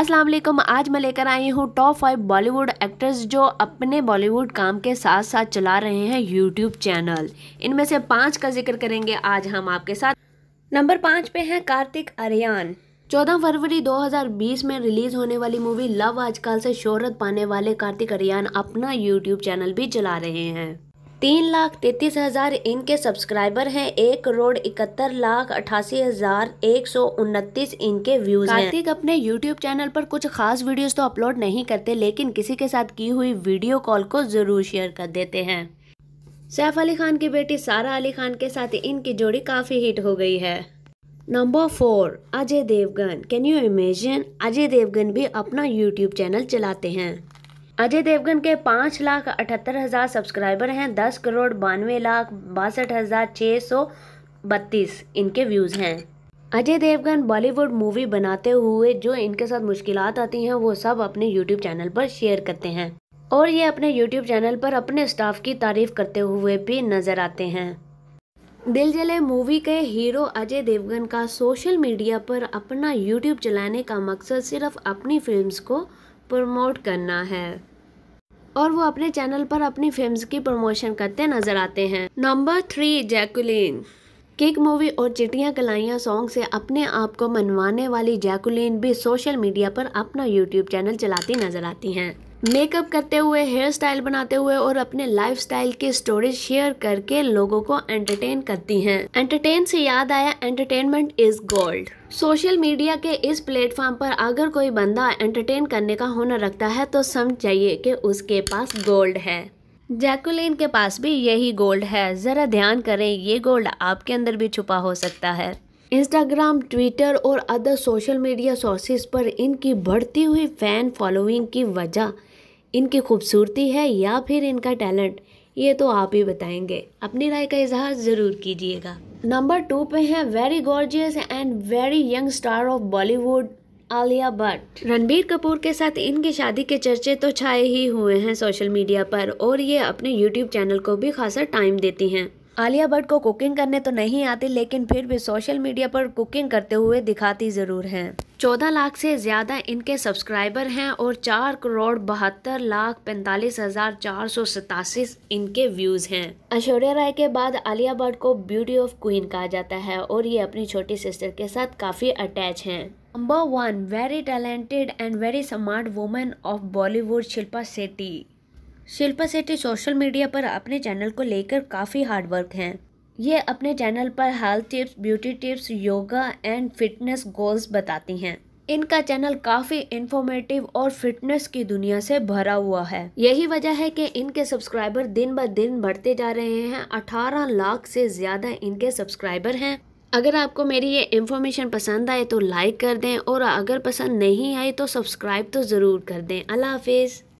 अस्सलाम वालेकुम आज मैं लेकर आई हूँ टॉप फाइव बॉलीवुड एक्टर्स जो अपने बॉलीवुड काम के साथ साथ चला रहे हैं यूट्यूब चैनल इनमें से पाँच का जिक्र करेंगे आज हम आपके साथ नंबर पाँच पे हैं कार्तिक आर्यन चौदह फरवरी 2020 में रिलीज होने वाली मूवी लव आजकल से शोहरत पाने वाले कार्तिक आर्यन अपना यूट्यूब चैनल भी चला रहे हैं तीन लाख तैतीस हज़ार इनके सब्सक्राइबर हैं एक करोड़ इकहत्तर लाख अठासी हज़ार एक सौ उनतीस इनके व्यूज कार्तिक अपने यूट्यूब चैनल पर कुछ खास वीडियोस तो अपलोड नहीं करते लेकिन किसी के साथ की हुई वीडियो कॉल को ज़रूर शेयर कर देते हैं सैफ अली खान की बेटी सारा अली खान के साथ इनकी जोड़ी काफ़ी हिट हो गई है number four Ajay Devgan can you imagine Ajay Devgan भी अपना यूट्यूब चैनल चलाते हैं अजय देवगन के पाँच लाख अठहत्तर हज़ार सब्सक्राइबर हैं दस करोड़ बानवे लाख बासठ हज़ार छः सौ बत्तीस इनके व्यूज़ हैं अजय देवगन बॉलीवुड मूवी बनाते हुए जो इनके साथ मुश्किल आती हैं वो सब अपने यूट्यूब चैनल पर शेयर करते हैं और ये अपने यूट्यूब चैनल पर अपने स्टाफ की तारीफ करते हुए भी नज़र आते हैं दिल जले मूवी के हीरो अजय देवगन का सोशल मीडिया पर अपना यूट्यूब चलाने का मकसद सिर्फ अपनी फिल्म्स को प्रमोट करना है और वो अपने चैनल पर अपनी फिल्म्स की प्रमोशन करते नजर आते हैं number three Jacqueline Kick movie और चिटियाँ कलाइया सॉन्ग से अपने आप को मनवाने वाली जैकुलिन भी सोशल मीडिया पर अपना यूट्यूब चैनल चलाती नजर आती हैं मेकअप करते हुए हेयर स्टाइल बनाते हुए और अपने लाइफ स्टाइल की स्टोरीज शेयर करके लोगों को एंटरटेन करती हैं एंटरटेन से याद आया entertainment is gold social media के इस प्लेटफॉर्म पर अगर कोई बंदा एंटरटेन करने का हुनर रखता है तो समझ जाइए कि उसके पास गोल्ड है जैकुलिन के पास भी यही गोल्ड है ज़रा ध्यान करें ये गोल्ड आपके अंदर भी छुपा हो सकता है इंस्टाग्राम ट्विटर और अदर सोशल मीडिया सोर्सेज पर इनकी बढ़ती हुई फ़ैन फॉलोइंग की वजह इनकी खूबसूरती है या फिर इनका टैलेंट ये तो आप ही बताएंगे अपनी राय का इजहार ज़रूर कीजिएगा नंबर टू पे हैं very gorgeous and very young star of Bollywood Alia Bhatt Ranbir Kapoor के साथ इनकी शादी के चर्चे तो छाए ही हुए हैं सोशल मीडिया पर और ये अपने यूट्यूब चैनल को भी खासा टाइम देती हैं आलिया भट्ट को कुकिंग करने तो नहीं आती लेकिन फिर भी सोशल मीडिया पर कुकिंग करते हुए दिखाती ज़रूर हैं चौदह लाख से ज़्यादा इनके सब्सक्राइबर हैं और चार करोड़ बहत्तर लाख पैंतालीस हज़ार चार सौ सतासी इनके व्यूज़ हैं ऐश्वर्या राय के बाद आलिया भट्ट को ब्यूटी ऑफ क्वीन कहा जाता है और ये अपनी छोटी सिस्टर के साथ काफ़ी अटैच है number one very talented and very smart women of Bollywood Shilpa Setty Shilpa Shetty social media पर अपने चैनल को लेकर काफ़ी हार्डवर्क हैं ये अपने चैनल पर health tips beauty tips yoga and fitness goals बताती हैं इनका चैनल काफ़ी इंफॉर्मेटिव और फिटनेस की दुनिया से भरा हुआ है यही वजह है कि इनके सब्सक्राइबर दिन ब दिन बढ़ते जा रहे हैं 18 लाख से ज़्यादा इनके सब्सक्राइबर हैं अगर आपको मेरी ये इन्फॉर्मेशन पसंद आए तो लाइक कर दें और अगर पसंद नहीं आई तो सब्सक्राइब तो ज़रूर कर दें अल्लाह हाफिज़